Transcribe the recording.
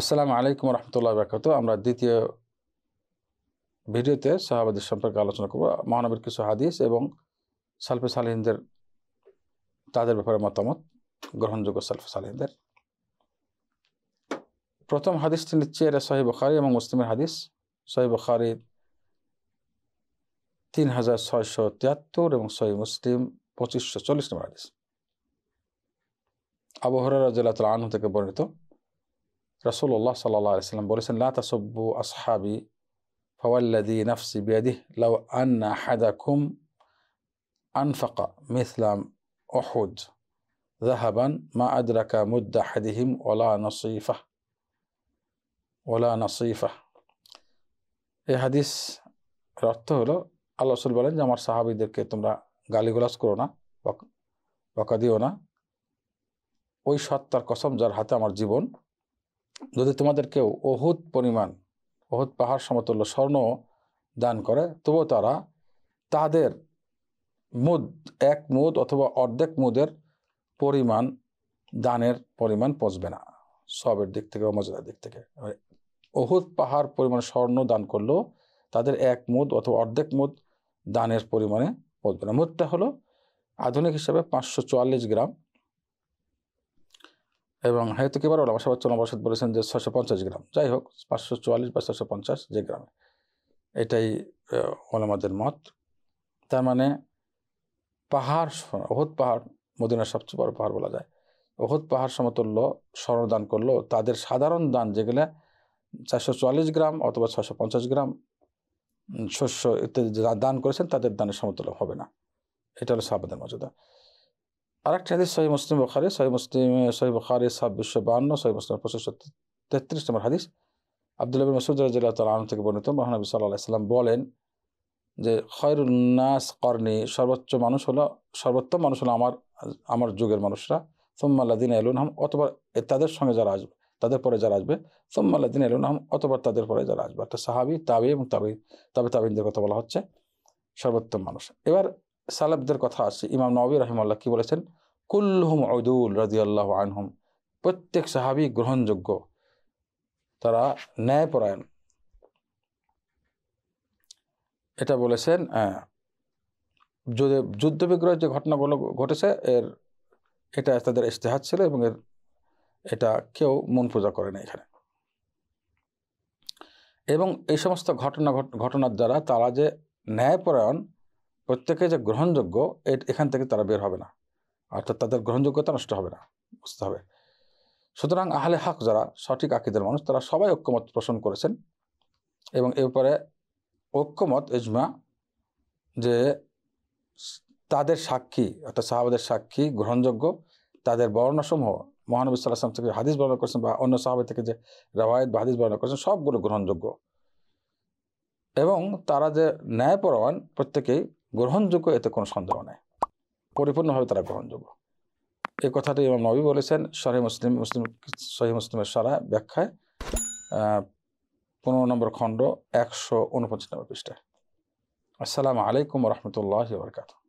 আসসালামু আলাইকুম রহমতুল্লাহ বরকাত আমরা দ্বিতীয় ভিডিওতে সাহাবাদের সম্পর্কে আলোচনা করব মহানবীর কিছু হাদিস এবং সালফে সালহিনদের তাদের ব্যাপারে মতামত গ্রহণযোগ্য সালফে সালহিনদের প্রথম হাদিসটি নিচ্ছে এটা সহি বখারি এবং মুসলিমের হাদিস সহি বখারি তিন হাজার ছয়শো তিয়াত্তর এবং সহি মুসলিম পঁচিশশো চল্লিশ নম্বর হাদিস জেলা রাজ্লাত আনহু থেকে বর্ণিত رسول الله صلى الله عليه وسلم بولس لا تسبوا أصحابي فوالذي نفسي بيده لو أن أحدكم أنفق مثل أحد ذهبا ما أدرك مد أحدهم ولا نصيفة ولا نصيفة এই হাদিস অর্থ হলো আল্লাহ রসুল বলেন যে আমার সাহাবিদেরকে তোমরা গালিগুলাস করো না বকা দিও না ওই সত্তার কসম যার হাতে আমার জীবন যদি তোমাদেরকেও অহুত পরিমাণ অহুত পাহাড় সমতুল্য স্বর্ণ দান করে তবু তারা তাদের মুদ এক মুদ অথবা অর্ধেক মুদের পরিমাণ দানের পরিমাণ পচবে না সবের দিক থেকে মজাদার দিক থেকে মানে অহুত পাহাড় পরিমাণ স্বর্ণ দান করলেও তাদের এক মুদ অথবা অর্ধেক মুদ দানের পরিমাণে পচবে না মুদটা হলো আধুনিক হিসাবে পাঁচশো গ্রাম এবং হয়তো কেবার ওলা ভাষা বলেছেন যে ছশো পঞ্চাশ গ্রাম যাই হোক পাঁচশো চুয়াল্লিশ বা ছশো পঞ্চাশ যে গ্রামে এটাই ওলামাদের মত তার মানে পাহাড় অহুত পাহাড় মদিনার সবচেয়ে বড় পাহাড় বলা যায় অহুত পাহাড় সমতুল্য স্বর্ণদান করলো তাদের সাধারণ দান যেগুলো চারশো চুয়াল্লিশ গ্রাম অথবা ছশো পঞ্চাশ গ্রাম শস্য ইত্যাদি দান করেছেন তাদের দানের সমতুল্য হবে না এটা হলো সাবধান মর্যাদা আরেকটি হাদিস সহি মুসলিম বখারি সহি মুসলিম সহি বখারি ছাব্বিশশো বাহান্ন সহি মুসলিম পঁচিশশো তেত্রিশ নম্বর হাদিস আবদুল্লাহ মসুদ রাজিল্লাহ তাল আলম থেকে বর্ণিত মহানবী সাল্লাহ ইসলাম বলেন যে খয়রুল্নাস কর্ণি সর্বোচ্চ মানুষ হলো সর্বোত্তম মানুষ হলো আমার আমার যুগের মানুষরা সোম্মাল্লাদিন হাম অথবা তাদের সঙ্গে যারা আসবে তাদের পরে যারা আসবে সোম্মাল্লাদিন হাম অথবা তাদের পরে যারা আসবে অর্থাৎ সাহাবি তাবি এবং তাবি তাবে তাবিনদের কথা বলা হচ্ছে সর্বোত্তম মানুষ এবার সালাবদের কথা আছে ইমাম নবী রহিমাল্লাহ কী বলেছেন কুল্লুম ঔদুল রাজিয়াল্লাহ আনহুম প্রত্যেক সাহাবি গ্রহণযোগ্য তারা ন্যায়পরায়ণ এটা বলেছেন যদি হ্যাঁ, যুদ্ধবিগ্রহের যে ঘটনাগুলো ঘটেছে এর এটা তাদের ইশতেহার ছিল এবং এর এটা কেউ মন পূজা করে না এখানে এবং এই সমস্ত ঘটনা ঘটনার দ্বারা তারা যে ন্যায়পরায়ণ প্রত্যেকে যে গ্রহণযোগ্য এখান থেকে তারা বের হবে না অর্থাৎ তাদের গ্রহণযোগ্যতা নষ্ট হবে না বুঝতে হবে সুতরাং আহলে হক যারা সঠিক আকিদের মানুষ তারা সবাই ঐক্যমত পোষণ করেছেন এবং এ ব্যাপারে ঐক্যমত ইজমা যে তাদের সাক্ষী অর্থাৎ সাহাবাদের সাক্ষী গ্রহণযোগ্য তাদের বর্ণসমূহ মহানবী সাল্লাহাম থেকে হাদিস বর্ণনা করেছেন বা অন্য সাহাবে থেকে যে রেওয়ায়ত বা হাদিস বর্ণনা করেছেন সবগুলো গ্রহণযোগ্য এবং তারা যে ন্যায়পরমান প্রত্যেকেই গ্রহণযোগ্য এতে কোনো সন্দেহ নেই পরিপূর্ণভাবে তারা গ্রহণযোগ্য এই কথাটি ইমাম নবী বলেছেন সহি মুসলিম মুসলিম সহি মুসলিমের সারা ব্যাখ্যায় পনেরো নম্বর খণ্ড একশো উনপঞ্চাশ নম্বর পৃষ্ঠায় আসসালামু আলাইকুম রহমতুল্লাহ বরকাতু